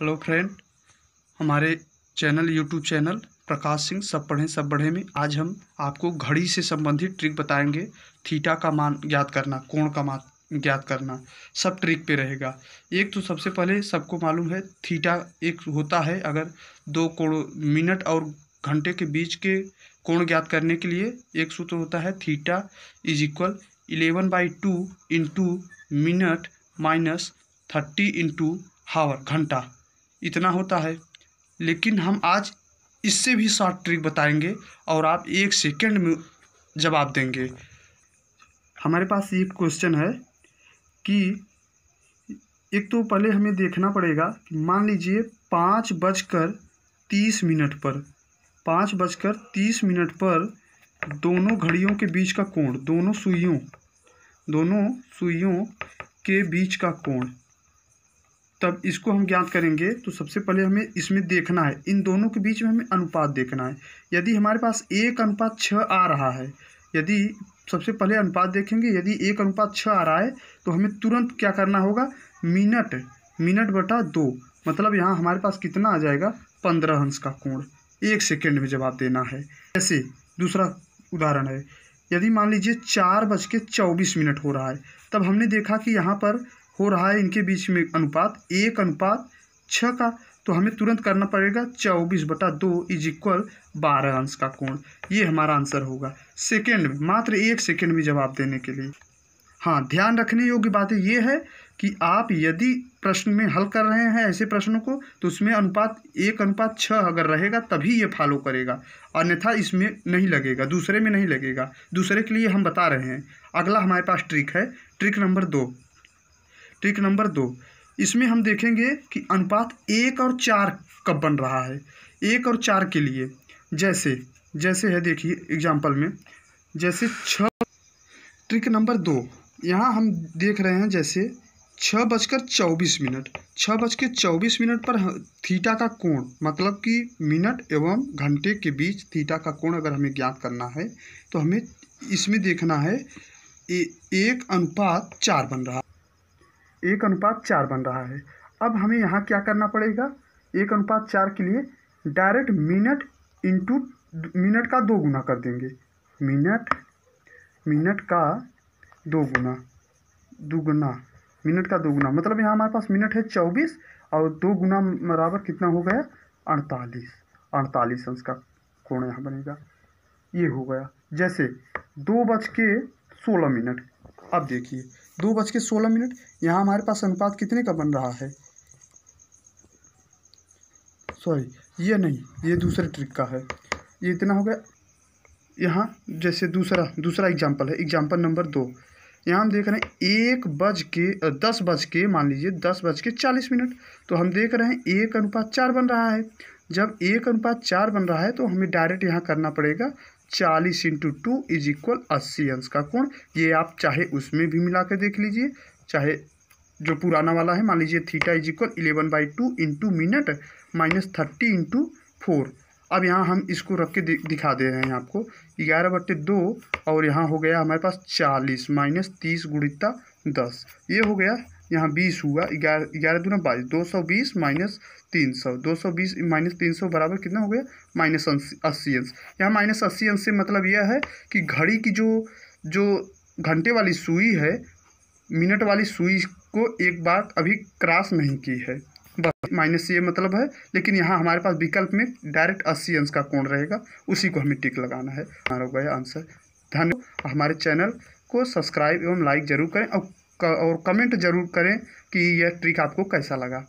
hello friend हमारे channel YouTube channel Prakash Singh सब पढ़ें सब बढ़े में आज हम आपको घड़ी से संबंधित ट्रिक बताएंगे थीटा का मान ज्ञात करना कोण का मान ज्ञात करना सब ट्रिक पे रहेगा एक तो सबसे पहले सबको मालूम है थीटा एक होता है अगर दो कोण मिनट और घंटे के बीच के कोण ज्ञात करने के लिए एक सूत्र होता है theta is equal eleven by two into minute minus thirty into hour घंटा इतना होता है लेकिन हम आज इससे भी शॉर्ट ट्रिक बताएंगे और आप एक सेकंड में जवाब देंगे हमारे पास एक क्वेश्चन है कि एक तो पहले हमें देखना पड़ेगा कि मान लीजिए पाँच बजकर तीस मिनट पर पाँच बजकर तीस मिनट पर दोनों घड़ियों के बीच का कोण दोनों सुइयों दोनों सुइयों के बीच का कोण तब इसको हम ज्ञात करेंगे तो सबसे पहले हमें इसमें देखना है इन दोनों के बीच में हमें अनुपात देखना है यदि हमारे पास एक अनुपात छः आ रहा है यदि सबसे पहले अनुपात देखेंगे यदि एक अनुपात छः आ रहा है तो हमें तुरंत क्या करना होगा मिनट मिनट बटा दो मतलब यहाँ हमारे पास कितना आ जाएगा पंद्रह अंश का कोण एक सेकेंड में जवाब देना है ऐसे दूसरा उदाहरण है यदि मान लीजिए चार बज के चौबीस मिनट हो रहा है तब हमने देखा कि यहाँ पर हो रहा है इनके बीच में अनुपात एक अनुपात छः का तो हमें तुरंत करना पड़ेगा चौबीस बटा दो इज इक्वल बारह अंश का कोण ये हमारा आंसर होगा सेकेंड में मात्र एक सेकेंड में जवाब देने के लिए हाँ ध्यान रखने योग्य बात यह है कि आप यदि प्रश्न में हल कर रहे हैं ऐसे प्रश्नों को तो उसमें अनुपात एक अनुपात छः अगर रहेगा तभी ये फॉलो करेगा अन्यथा इसमें नहीं लगेगा दूसरे में नहीं लगेगा दूसरे के लिए हम बता रहे हैं अगला हमारे पास ट्रिक है ट्रिक नंबर दो ट्रिक नंबर दो इसमें हम देखेंगे कि अनुपात एक और चार कब बन रहा है एक और चार के लिए जैसे जैसे है देखिए एग्जाम्पल में जैसे छ ट्रिक नंबर दो यहाँ हम देख रहे हैं जैसे छः बजकर चौबीस मिनट छः बज के चौबीस मिनट पर थीटा का कोण मतलब कि मिनट एवं घंटे के बीच थीटा का कोण अगर हमें ज्ञात करना है तो हमें इसमें देखना है ए, एक अनुपात चार बन रहा एक अनुपात चार बन रहा है अब हमें यहाँ क्या करना पड़ेगा एक अनुपात चार के लिए डायरेक्ट मिनट इंटू मिनट का दो गुना कर देंगे मिनट मिनट का दो गुना दोगुना मिनट का दो गुना मतलब यहाँ हमारे पास मिनट है चौबीस और दो गुना बराबर कितना हो गया अड़तालीस अड़तालीस अंश का कोण यहाँ बनेगा ये हो गया जैसे दो बज के सोलह मिनट अब देखिए दो बज के सोलह मिनट यहाँ हमारे पास अनुपात कितने का बन रहा है सॉरी ये नहीं ये दूसरे ट्रिक का है ये इतना हो गया यहाँ जैसे दूसरा दूसरा एग्जाम्पल है एग्जाम्पल नंबर दो यहाँ हम देख रहे हैं एक बज के दस बज के मान लीजिए दस बज के चालीस मिनट तो हम देख रहे हैं एक अनुपात चार बन रहा है जब एक अनुपात चार बन रहा है तो हमें डायरेक्ट यहाँ करना पड़ेगा चालीस इंटू टू इज इक्वल अस्सी अंश का कोण ये आप चाहे उसमें भी मिला देख लीजिए चाहे जो पुराना वाला है मान लीजिए theta is equal eleven by two into minute minus thirty into four अब यहाँ हम इसको रख के दिखा दे रहे हैं आपको ग्यारह बट्टे दो और यहाँ हो गया हमारे पास चालीस माइनस तीस गुणिता दस ये हो गया यहाँ बीस हुआ ग्यारह ग्यारह दूना बाईस दो सौ बीस माइनस तीन सौ दो सौ बीस माइनस तीन सौ बराबर कितना हो गया माइनस अस्सी अंश यहाँ माइनस अस्सी अंश से मतलब यह है कि घड़ी की जो जो घंटे वाली सुई है मिनट वाली सुई को एक बार अभी क्रॉस नहीं की है बस माइनस ये मतलब है लेकिन यहाँ हमारे पास विकल्प में डायरेक्ट अस्सी अंश का कोण रहेगा उसी को हमें टिक लगाना है हमारा हो गया आंसर धन्यवाद हमारे चैनल को सब्सक्राइब एवं लाइक जरूर करें और और कमेंट ज़रूर करें कि यह ट्रिक आपको कैसा लगा